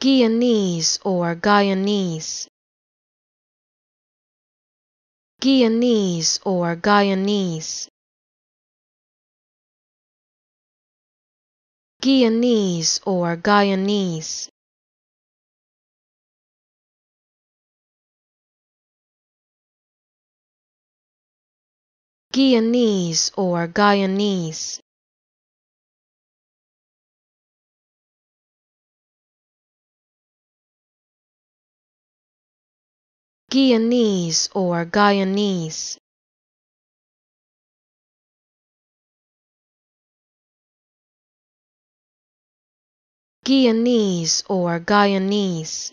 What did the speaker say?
Guianese or Guyanese Guianese or Guyanese Guianese or Guyanese Guianese or Guyanese Guianese or Guyanese Guianese or Guyanese